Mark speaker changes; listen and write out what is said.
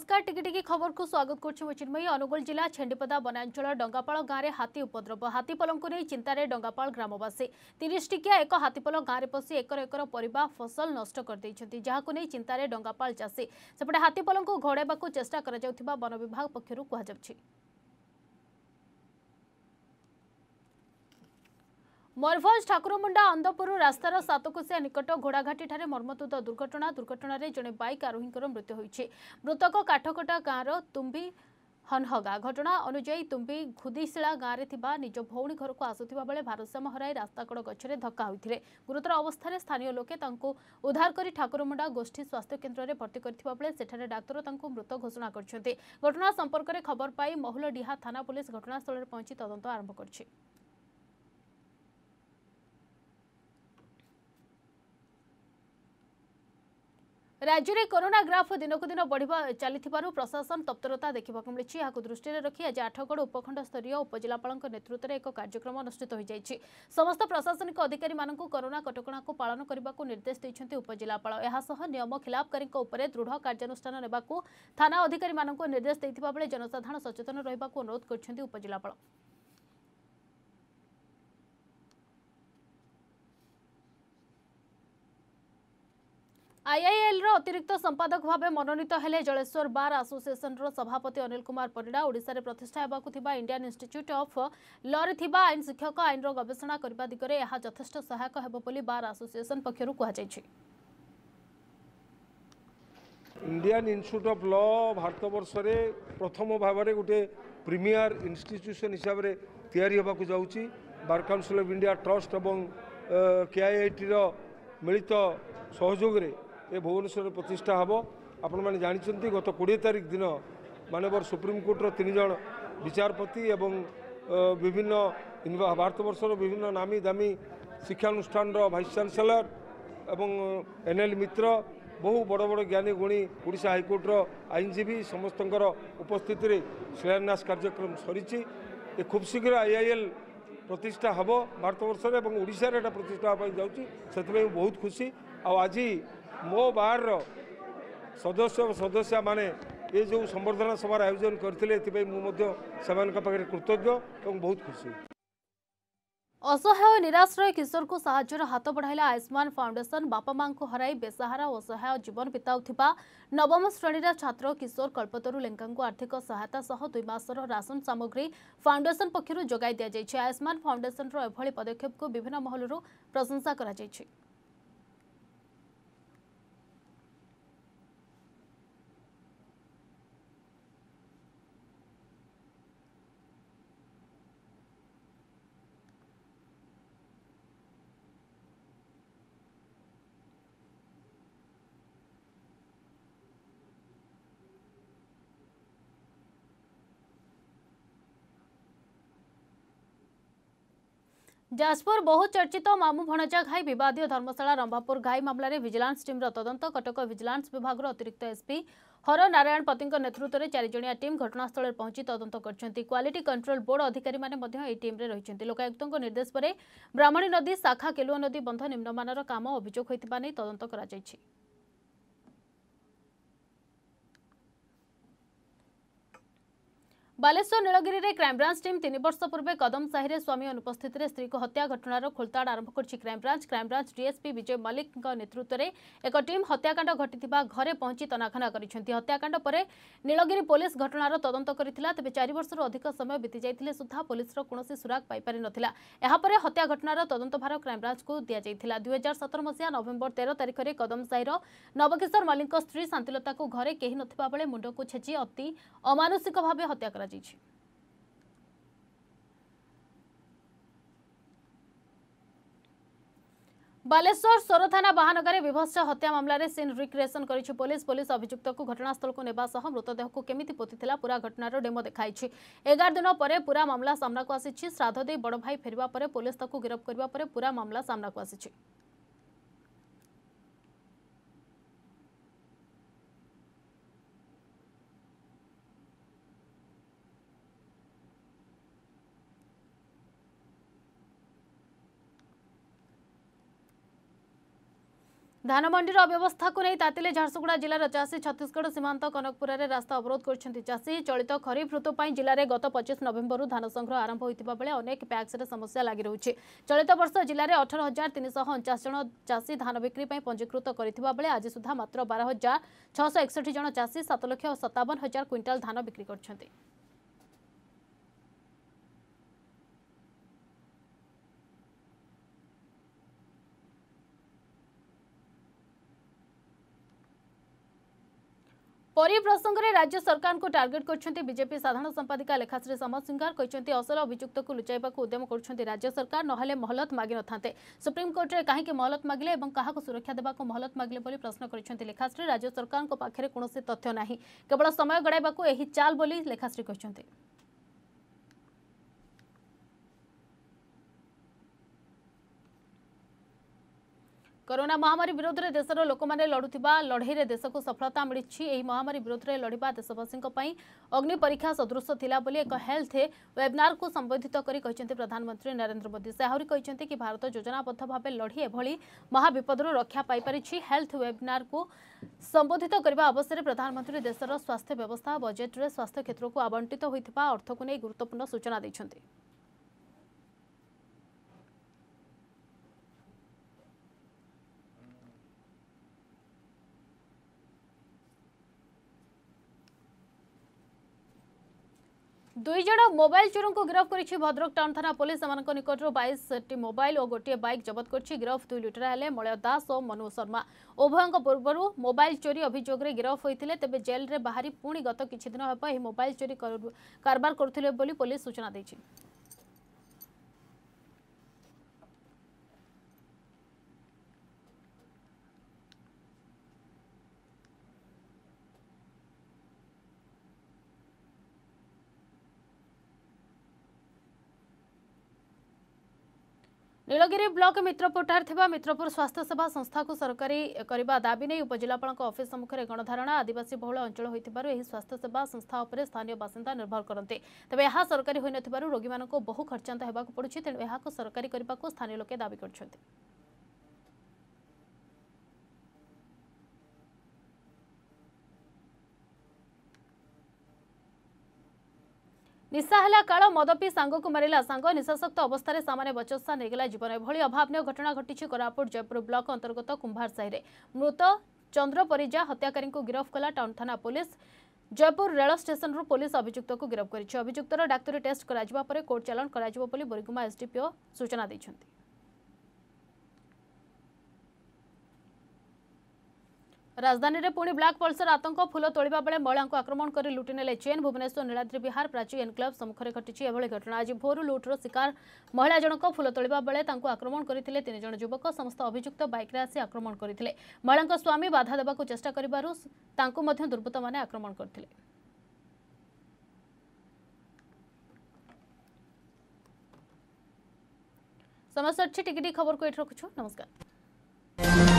Speaker 1: নমস্কার টিকিটিকি খবরকু স্বাগত করছি মু চিন্ময়ী অনুগুল জেলা ছেন্ডিপদা বনাঞ্চল ডঙ্গাপাল গাঁরে হাতী উপদ্রব হাতীপলঙ্কু নিয়ে চিন্তায় ডঙ্গাপাল গ্রামবাসী তিরিশ টিকিয়া এক হাতীপল গাঁরে পশি একর একর পরিবা ফসল নষ্ট করেছেন যা চিন্তায় ডঙ্গাপাল চাষী সেপটে হাতীপলঙ্কু ঘোড়াইবা চেষ্টা করা বন বিভাগ পক্ষ কুহযাচ্ছে ମୟୂରଭଞ୍ଜ ଠାକୁରମୁଣ୍ଡା ଅନ୍ଧପୁର ରାସ୍ତାର ସାତକୋଶିଆ ନିକଟ ଘୋଡ଼ାଘାଟିଠାରେ ମର୍ମତୁଦ ଦୁର୍ଘଟଣା ଦୁର୍ଘଟଣାରେ ଜଣେ ବାଇକ୍ ଆରୋହୀଙ୍କର ମୃତ୍ୟୁ ହୋଇଛି ମୃତକ କାଠକଟା ଗାଁର ତୁମ୍ବି ହନହଗା ଘଟଣା ଅନୁଯାୟୀ ତୁମ୍ବି ଘୁଦିଶିଳା ଗାଁରେ ଥିବା ନିଜ ଭଉଣୀ ଘରକୁ ଆସୁଥିବା ବେଳେ ଭାରସାମ ହରାଇ ରାସ୍ତାକଡ଼ ଗଛରେ ଧକ୍କା ହୋଇଥିଲେ ଗୁରୁତର ଅବସ୍ଥାରେ ସ୍ଥାନୀୟ ଲୋକେ ତାଙ୍କୁ ଉଦ୍ଧାର କରି ଠାକୁରମୁଣ୍ଡା ଗୋଷ୍ଠୀ ସ୍ୱାସ୍ଥ୍ୟ କେନ୍ଦ୍ରରେ ଭର୍ତ୍ତି କରିଥିବା ବେଳେ ସେଠାରେ ଡାକ୍ତର ତାଙ୍କୁ ମୃତ ଘୋଷଣା କରିଛନ୍ତି ଘଟଣା ସମ୍ପର୍କରେ ଖବର ପାଇ ମହୁଲଡିହା ଥାନା ପୁଲିସ୍ ଘଟଣାସ୍ଥଳରେ ପହଞ୍ଚି ତଦନ୍ତ ଆରମ୍ଭ କରିଛି ରାଜ୍ୟରେ କରୋନା ଗ୍ରାଫ ଦିନକୁ ଦିନ ବଢ଼ିବା ଚାଲିଥିବାରୁ ପ୍ରଶାସନ ତତ୍ପରତା ଦେଖିବାକୁ ମିଳିଛି ଏହାକୁ ଦୃଷ୍ଟିରେ ରଖି ଆଜି ଆଠଗଡ଼ ଉପଖଣ୍ଡ ସ୍ତରୀୟ ଉପଜିଲ୍ଲାପାଳଙ୍କ ନେତୃତ୍ୱରେ ଏକ କାର୍ଯ୍ୟକ୍ରମ ଅନୁଷ୍ଠିତ ହୋଇଯାଇଛି ସମସ୍ତ ପ୍ରଶାସନିକ ଅଧିକାରୀମାନଙ୍କୁ କରୋନା କଟକଣାକୁ ପାଳନ କରିବାକୁ ନିର୍ଦ୍ଦେଶ ଦେଇଛନ୍ତି ଉପଜିଲ୍ଲାପାଳ ଏହାସହ ନିୟମ ଖିଲାପକାରୀଙ୍କ ଉପରେ ଦୃଢ଼ କାର୍ଯ୍ୟାନୁଷ୍ଠାନ ନେବାକୁ ଥାନା ଅଧିକାରୀମାନଙ୍କୁ ନିର୍ଦ୍ଦେଶ ଦେଇଥିବା ବେଳେ ଜନସାଧାରଣ ସଚେତନ ରହିବାକୁ ଅନୁରୋଧ କରିଛନ୍ତି ଉପଜିଲ୍ଲାପାଳ ଆଇଆଇଏଲ୍ର ଅତିରିକ୍ତ ସମ୍ପାଦକ ଭାବେ ମନୋନୀତ ହେଲେ ଜଳେଶ୍ୱର ବାର୍ ଆସୋସିଏସନ୍ର ସଭାପତି ଅନିଲ କୁମାର ପରିଡ଼ା ଓଡ଼ିଶାରେ ପ୍ରତିଷ୍ଠା ହେବାକୁ ଥିବା ଇଣ୍ଡିଆନ୍ ଇନ୍ଷ୍ଟିଚ୍ୟୁଟ୍ ଅଫ୍ ଲ'ରେ ଥିବା ଆଇନ ଶିକ୍ଷକ ଆଇନର ଗବେଷଣା କରିବା ଦିଗରେ ଏହା ଯଥେଷ୍ଟ ସହାୟକ ହେବ ବୋଲି ବାର୍ ଆସୋସିଏସନ୍ ପକ୍ଷରୁ କୁହାଯାଇଛି
Speaker 2: ଇଣ୍ଡିଆନ୍ ଇନ୍ଷ୍ଟିଚ୍ୟୁଟ୍ ଅଫ୍ ଲ ଭାରତବର୍ଷରେ ପ୍ରଥମ ଭାବରେ ଗୋଟିଏ ପ୍ରିମିୟର ଇନ୍ଷ୍ଟିଚ୍ୟୁସନ୍ ହିସାବରେ ତିଆରି ହେବାକୁ ଯାଉଛି Bar Council of India trust ଏବଂ କେଆଇଆଇଟିର ମିଳିତ ସହଯୋଗରେ ଏ ଭୁବନେଶ୍ୱରରେ ପ୍ରତିଷ୍ଠା ହେବ ଆପଣମାନେ ଜାଣିଛନ୍ତି ଗତ କୋଡ଼ିଏ ତାରିଖ ଦିନ ମାନବର ସୁପ୍ରିମକୋର୍ଟର ତିନି ଜଣ ବିଚାରପତି ଏବଂ ବିଭିନ୍ନ ଭାରତବର୍ଷର ବିଭିନ୍ନ ନାମୀ ଦାମୀ ଶିକ୍ଷାନୁଷ୍ଠାନର ଭାଇସ୍ ଚାନ୍ସେଲର ଏବଂ ଏନ୍ ଏଲ୍ ମିତ୍ର ବହୁ ବଡ଼ ବଡ଼ ଜ୍ଞାନୀ ଗୁଣୀ ଓଡ଼ିଶା ହାଇକୋର୍ଟର ଆଇନଜୀବୀ ସମସ୍ତଙ୍କର ଉପସ୍ଥିତିରେ ଶିଳାନ୍ୟାସ କାର୍ଯ୍ୟକ୍ରମ ସରିଛି ଏ ଖୁବ୍ ଶୀଘ୍ର ଆଇ ଆଇ ଏଲ୍ ପ୍ରତିଷ୍ଠା ହେବ ଭାରତବର୍ଷରେ ଏବଂ ଓଡ଼ିଶାରେ ଏଇଟା ପ୍ରତିଷ୍ଠା ହେବା ପାଇଁ ଯାଉଛି ସେଥିପାଇଁ ବହୁତ ଖୁସି ଆଉ ଆଜି ମୋ ବାର୍ଡ଼ର ସଦସ୍ୟ ସଦସ୍ୟାମାନେ ଏ ଯେଉଁ ସମ୍ବର୍ଦ୍ଧନା ସଭାର ଆୟୋଜନ କରିଥିଲେ ଏଥିପାଇଁ ମୁଁ ମଧ୍ୟ ସେମାନଙ୍କ ପାଖରେ କୃତଜ୍ଞ ଏବଂ ବହୁତ ଖୁସି
Speaker 1: ଅସହାୟ ନିରାଶ୍ରୟ କିଶୋରଙ୍କୁ ସାହାଯ୍ୟର ହାତ ବଢ଼ାଇଲା ଆୟୁଷ୍ମାନ ଫାଉଣ୍ଡେସନ ବାପା ମାଙ୍କୁ ହରାଇ ବେସାହାରା ଅସହାୟ ଜୀବନ ବିତାଉଥିବା ନବମ ଶ୍ରେଣୀର ଛାତ୍ର କିଶୋର କଳ୍ପତରୁ ଲେଙ୍କାଙ୍କୁ ଆର୍ଥିକ ସହାୟତା ସହ ଦୁଇ ମାସର ରାସନ ସାମଗ୍ରୀ ଫାଉଣ୍ଡେସନ ପକ୍ଷରୁ ଯୋଗାଇ ଦିଆଯାଇଛି ଆୟୁଷ୍ମାନ ଫାଉଣ୍ଡେସନର ଏଭଳି ପଦକ୍ଷେପକୁ ବିଭିନ୍ନ ମହଲରୁ ପ୍ରଶଂସା କରାଯାଇଛି ଯାଜପୁର ବହୁ ଚର୍ଚ୍ଚିତ ମାମୁ ଭଣଜା ଘାଇ ବିବାଦୀୟ ଧର୍ମଶାଳା ରମ୍ଭାପୁର ଘାଇ ମାମଲାରେ ଭିଜିଲାନ୍ସ ଟିମ୍ର ତଦନ୍ତ କଟକ ଭିଜିଲାନ୍ସ ବିଭାଗର ଅତିରିକ୍ତ ଏସ୍ପି ହର ନାରାୟଣ ପତିଙ୍କ ନେତୃତ୍ୱରେ ଚାରିଜଣିଆ ଟିମ୍ ଘଟଣାସ୍ଥଳରେ ପହଞ୍ଚି ତଦନ୍ତ କରିଛନ୍ତି କ୍ୱାଲିଟି କଣ୍ଟ୍ରୋଲ ବୋର୍ଡ ଅଧିକାରୀମାନେ ମଧ୍ୟ ଏହି ଟିମ୍ରେ ରହିଛନ୍ତି ଲୋକାୟୁକ୍ତଙ୍କ ନିର୍ଦ୍ଦେଶ ପରେ ବ୍ରାହ୍ମଣୀ ନଦୀ ଶାଖା କେଲୁଅ ନଦୀ ବନ୍ଧ ନିମ୍ନମାନର କାମ ଅଭିଯୋଗ ହୋଇଥିବା ନେଇ ତଦନ୍ତ କରାଯାଇଛି ବାଲେଶ୍ୱର ନୀଳଗିରିରେ କ୍ରାଇମବ୍ରାଞ୍ଚ ଟିମ୍ ତିନି ବର୍ଷ ପୂର୍ବେ କଦମ ସାହିରେ ସ୍ୱାମୀ ଅନୁପସ୍ଥିତିରେ ସ୍ତ୍ରୀକୁ ହତ୍ୟା ଘଟଣାର ଖୋଳତାଡ଼ ଆରମ୍ଭ କରିଛି କ୍ରାଇମବ୍ରାଞ୍ଚ କ୍ରାଇମବ୍ରାଞ୍ଚ ଡିଏସ୍ପି ବିଜୟ ମଲ୍ଲିକଙ୍କ ନେତୃତ୍ୱରେ ଏକ ଟିମ୍ ହତ୍ୟାକାଣ୍ଡ ଘଟିଥିବା ଘରେ ପହଞ୍ଚି ତନାଖାନା କରିଛନ୍ତି ହତ୍ୟାକାଣ୍ଡ ପରେ ନୀଳଗିରି ପୋଲିସ ଘଟଣାର ତଦନ୍ତ କରିଥିଲା ତେବେ ଚାରି ବର୍ଷରୁ ଅଧିକ ସମୟ ବିତିଯାଇଥିଲେ ସୁଦ୍ଧା ପୋଲିସର କୌଣସି ସୁରାଗ ପାଇପାରିନଥିଲା ଏହାପରେ ହତ୍ୟା ଘଟଣାର ତଦନ୍ତ ଭାର କ୍ରାଇମବ୍ରାଞ୍ଚକୁ ଦିଆଯାଇଥିଲା ଦୁଇହଜାର ସତର ମସିହା ନଭେମ୍ବର ତେର ତାରିଖରେ କଦମ ସାହିର ନବକିଶୋର ମଲ୍ଲିକଙ୍କ ସ୍ତ୍ରୀ ଶାନ୍ତିଲତାକୁ ଘରେ କେହି ନଥିବା ବେଳେ ମୁଣ୍ଡକୁ ଛେଚି ଅତି ଅମାନୁଷିକ ଭାବେ ହତ୍ୟା କରାଯାଇଛି 进去。ବାଲେଶ୍ୱର ସୋର ଥାନା ବାହାନଗାରେ ବିଭତ୍ସ ହତ୍ୟା ମାମଲାରେ ସିନ୍ ରିକ୍ରିଏସନ୍ କରିଛି ପୋଲିସ ପୋଲିସ ଅଭିଯୁକ୍ତକୁ ଘଟଣାସ୍ଥଳକୁ ନେବା ସହ ମୃତଦେହକୁ କେମିତି ପୋତିଥିଲା ପୂରା ଘଟଣାର ଡେମୋ ଦେଖାଇଛି ଏଗାର ଦିନ ପରେ ପୂରା ମାମଲା ସାମ୍ନାକୁ ଆସିଛି ଶ୍ରାଦ୍ଧ ଦେଇ ବଡ଼ ଭାଇ ଫେରିବା ପରେ ପୋଲିସ ତାକୁ ଗିରଫ କରିବା ପରେ ପୂରା ମାମଲା ସାମ୍ନାକୁ ଆସିଛି ধানমন্ডির অব্যবস্থা নেই তাতিলে ঝারসুগুড়া জেলার চাষী ছত্তিশগড় সীমান্ত কনকপুরের রাস্তা অবরোধ করছেন চাষী চলিত খরিফ ঋতু পাই জেলার গত পঁচিশ নভেম্বর ধান সংগ্রহ আরম্ভ হয়েছে বেড়ে অনেক প্যাক্সের সমস্যা লাগি রয়েছে চলিত বর্ষ জেলার অঠর হাজার তিনশহ অনচাশ জন চাষী ধান বিক্রি পঞ্জীকৃত করা বেড়ে আজ সুদ্ধা মাত্র বার হাজার ছশ একষট্টি জন চাষী সাত লক্ষ সতাবন হাজার কুইন্টাল ধান বিক্রি করছেন पर प्रसंग में राज्य सरकार को टार्गेट करते साधारण संपादिका लेखाश्री समर सिंघार कहते असल अभियुक्त को लुचाईवाक उद्यम कर राज्य सरकार ना महलत मागि न सुप्रीमकोर्ट में कहीं महलत मागिले और क्या सुरक्षा देवाक महलत मागिले प्रश्न करते राज्य सरकार तथ्य ना केवल समय गड़ाइवाक चाल बोली लेखाश्री कोरोना महामारी विरोध में देशर लोक लड़ुवा लड़ई में देश को सफलता मिली महामारी विरोध में लड़ा देशवासी अग्नि परीक्षा सदृश था एक हेल्थ वेबनार को संबोधित कर प्रधानमंत्री नरेन्द्र मोदी से आहरी कि भारत योजनाबद्ध भाव लड़ी एभली महाविपद रक्षा पाई हेल्थ वेबिनार को संबोधित करने अवसर में प्रधानमंत्री देशर स्वास्थ्य व्यवस्था बजेट्रे स्वास्थ्य क्षेत्र को आवंटित होता अर्थ को नहीं गुरुत्वपूर्ण सूचना देखते দুই জন মোবাইল চোরকে গিরফ করেছে ভদ্রক টাউন থানা পুলিশ এমন নিকটর বাইশটি মোবাইল ও গোটিয়ে বাইক জবত করছে গিরফ দুই লুটেরা হলে মলয় দাস ও মনু শর্মা উভয়ঙ্ পূর্বর মোবাইল চোরি অভিযোগে গিরফ হয়েছে তবে জেলরে বাহারি পুঁ গত কিছুদিন হব এই মোবাইল চোরি কারবার করুলে বলে পুলিশ সূচনা দিয়েছে ନୀଳଗିରି ବ୍ଲକ ମିତ୍ରପୁରଠାରେ ଥିବା ମିତ୍ରପୁର ସ୍ୱାସ୍ଥ୍ୟସେବା ସଂସ୍ଥାକୁ ସରକାରୀ କରିବା ଦାବି ନେଇ ଉପଜିଲ୍ଲାପାଳଙ୍କ ଅଫିସ୍ ସମ୍ମୁଖରେ ଗଣଧାରଣା ଆଦିବାସୀ ବହୁଳ ଅଞ୍ଚଳ ହୋଇଥିବାରୁ ଏହି ସ୍ୱାସ୍ଥ୍ୟସେବା ସଂସ୍ଥା ଉପରେ ସ୍ଥାନୀୟ ବାସିନ୍ଦା ନିର୍ଭର କରନ୍ତି ତେବେ ଏହା ସରକାରୀ ହୋଇନଥିବାରୁ ରୋଗୀମାନଙ୍କୁ ବହୁ ଖର୍ଚ୍ଚାନ୍ତ ହେବାକୁ ପଡ଼ୁଛି ତେଣୁ ଏହାକୁ ସରକାରୀ କରିବାକୁ ସ୍ଥାନୀୟ ଲୋକେ ଦାବି କରିଛନ୍ତି ନିଶା ହେଲା କାଳ ମଦପି ସାଙ୍ଗକୁ ମାରିଲା ସାଙ୍ଗ ନିଶାସକ୍ତ ଅବସ୍ଥାରେ ସାମାନ୍ୟ ବଚସା ନେଇଗଲା ଜୀବନ ଏଭଳି ଅଭାବନୀୟ ଘଟଣା ଘଟିଛି କୋରାପୁଟ ଜୟପୁର ବ୍ଲକ ଅନ୍ତର୍ଗତ କୁମ୍ଭାର ସାହିରେ ମୃତ ଚନ୍ଦ୍ର ପରିଜା ହତ୍ୟାକାରୀଙ୍କୁ ଗିରଫ କଲା ଟାଉନ୍ ଥାନା ପୋଲିସ ଜୟପୁର ରେଳ ଷ୍ଟେସନରୁ ପୋଲିସ ଅଭିଯୁକ୍ତକୁ ଗିରଫ କରିଛି ଅଭିଯୁକ୍ତର ଡାକ୍ତରୀ ଟେଷ୍ଟ କରାଯିବା ପରେ କୋର୍ଟ ଚାଲାଣ କରାଯିବ ବୋଲି ବୋରିଗୁମା ଏସ୍ଡିପିଓ ସୂଚନା ଦେଇଛନ୍ତି ରାଜଧାନୀରେ ପୁଣି ବ୍ଲାକ୍ ପଲ୍ସର ଆତଙ୍କ ଫୁଲ ତୋଳିବା ବେଳେ ମହିଳାଙ୍କୁ ଆକ୍ରମଣ କରି ଲୁଟି ନେଲେ ଚେନ୍ ଭୁବନେଶ୍ୱର ନୀଳାଦ୍ରୀ ବିହାର ପ୍ରାଚୀ ଏନ୍କ୍ଲବ୍ ସମ୍ମୁଖରେ ଘଟିଛି ଏଭଳି ଘଟଣା ଆଜି ଭୋରୁ ଲୁଟ୍ର ଶିକାର ମହିଳା ଜଣକ ଫୁଲ ତୋଳିବା ବେଳେ ତାଙ୍କୁ ଆକ୍ରମଣ କରିଥିଲେ ତିନି ଜଣ ଯୁବକ ସମସ୍ତ ଅଭିଯୁକ୍ତ ବାଇକ୍ରେ ଆସି ଆକ୍ରମଣ କରିଥିଲେ ମହିଳାଙ୍କ ସ୍ୱାମୀ ବାଧା ଦେବାକୁ ଚେଷ୍ଟା କରିବାରୁ ତାଙ୍କୁ ମଧ୍ୟ ଦୁର୍ବୃତ୍ତମାନେ ଆକ୍ରମଣ କରିଥିଲେ ସମସ୍ତ ଅଛି ଟିକେ ଟିକେ ଖବରକୁ ଏଠି ରଖୁଛୁ